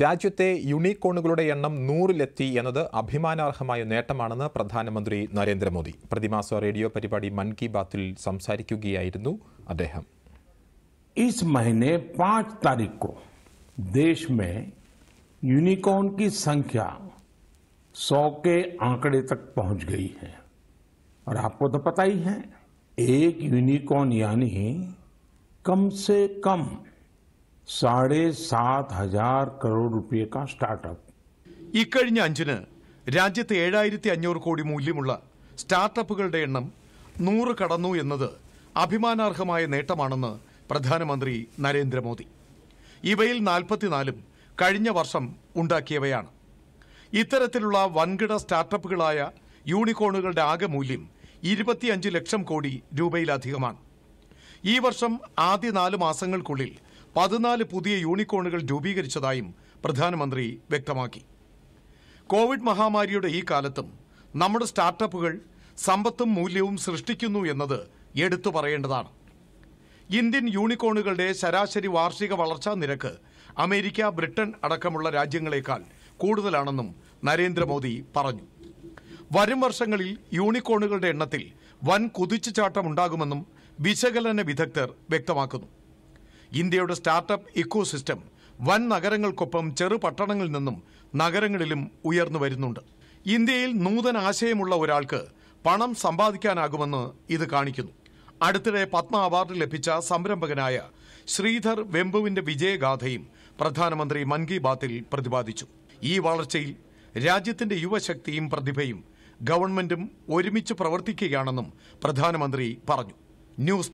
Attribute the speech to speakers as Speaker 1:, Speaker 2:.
Speaker 1: ഗാഡ്ജുതെ യുണിക്കോണുകളുടെ എണ്ണം 100 ലേറ്റി എന്നത് അഭിമാനാർഹമായ നേട്ടമാണെന്ന് പ്രധാനമന്ത്രി നരേന്ദ്ര മോദി പ്രതിമാസ റേഡിയോ പരിപാടി മൻകി ബാത്തുൽ സംസാരിക്കുകയായിരുന്നു അദ്ദേഹം ഈസ് മഹിനേ 5 ത ารีก കോ ദേശ് മേ
Speaker 2: യുണിക്കോൺ കീ സംഖ്യ 100 കേ ആങ്കഡേ തക് പഹഞ്ച് ഗയി ഹേ ઔർ ആപ്കോ തോ പത ഹൈ ഹേ 1 യുണിക്കോൺ യാനി കം സേ കം സാढ़േ സാത് ഹജാർ
Speaker 3: കരോഡ് റുപ്യ കാ സ്റ്റാർട്ടപ്പ് ഇക്കഴിഞ്ഞ അഞ്ചിന് രാജ്യത്ത് ഏഴായിരത്തി അഞ്ഞൂറ് കോടി മൂല്യമുള്ള സ്റ്റാർട്ടപ്പുകളുടെ എണ്ണം നൂറ് കടന്നു എന്നത് അഭിമാനാർഹമായ നേട്ടമാണെന്ന് പ്രധാനമന്ത്രി നരേന്ദ്രമോദി ഇവയിൽ നാൽപ്പത്തിനാലും കഴിഞ്ഞ വർഷം ഉണ്ടാക്കിയവയാണ് ഇത്തരത്തിലുള്ള വൻകിട സ്റ്റാർട്ടപ്പുകളായ യൂണിക്കോണുകളുടെ ആകെ മൂല്യം ഇരുപത്തിയഞ്ച് ലക്ഷം കോടി രൂപയിലധികമാണ് ഈ വർഷം ആദ്യ നാല് മാസങ്ങൾക്കുള്ളിൽ പതിനാല് പുതിയ യൂണിക്കോണുകൾ രൂപീകരിച്ചതായും പ്രധാനമന്ത്രി വ്യക്തമാക്കി കോവിഡ് മഹാമാരിയുടെ ഈ കാലത്തും നമ്മുടെ സ്റ്റാർട്ടപ്പുകൾ സമ്പത്തും മൂല്യവും സൃഷ്ടിക്കുന്നു എന്നത് എടുത്തു പറയേണ്ടതാണ് ഇന്ത്യൻ യൂണിക്കോണുകളുടെ ശരാശരി വാർഷിക വളർച്ചാ നിരക്ക് അമേരിക്ക ബ്രിട്ടൻ അടക്കമുള്ള രാജ്യങ്ങളെക്കാൾ കൂടുതലാണെന്നും നരേന്ദ്രമോദി പറഞ്ഞു വരും വർഷങ്ങളിൽ യൂണിക്കോണുകളുടെ എണ്ണത്തിൽ വൻ കുതിച്ചുചാട്ടമുണ്ടാകുമെന്നും വിശകലന വിദഗ്ധർ വ്യക്തമാക്കുന്നു ഇന്ത്യയുടെ സ്റ്റാർട്ടപ്പ് ഇക്കോസിസ്റ്റം വൻ നഗരങ്ങൾക്കൊപ്പം ചെറു പട്ടണങ്ങളിൽ നിന്നും നഗരങ്ങളിലും ഉയർന്നു വരുന്നുണ്ട് ഇന്ത്യയിൽ നൂതന ആശയമുള്ള ഒരാൾക്ക് പണം സമ്പാദിക്കാനാകുമെന്ന് ഇത് കാണിക്കുന്നു അടുത്തിടെ പത്മ അവാർഡ് ലഭിച്ച സംരംഭകനായ ശ്രീധർ വെമ്പുവിന്റെ വിജയഗാഥയും പ്രധാനമന്ത്രി മൻ കി ബാത്തിൽ പ്രതിപാദിച്ചു ഈ വളർച്ചയിൽ രാജ്യത്തിന്റെ യുവശക്തിയും പ്രതിഭയും ഗവൺമെന്റും ഒരുമിച്ച് പ്രവർത്തിക്കുകയാണെന്നും പ്രധാനമന്ത്രി പറഞ്ഞു ന്യൂസ്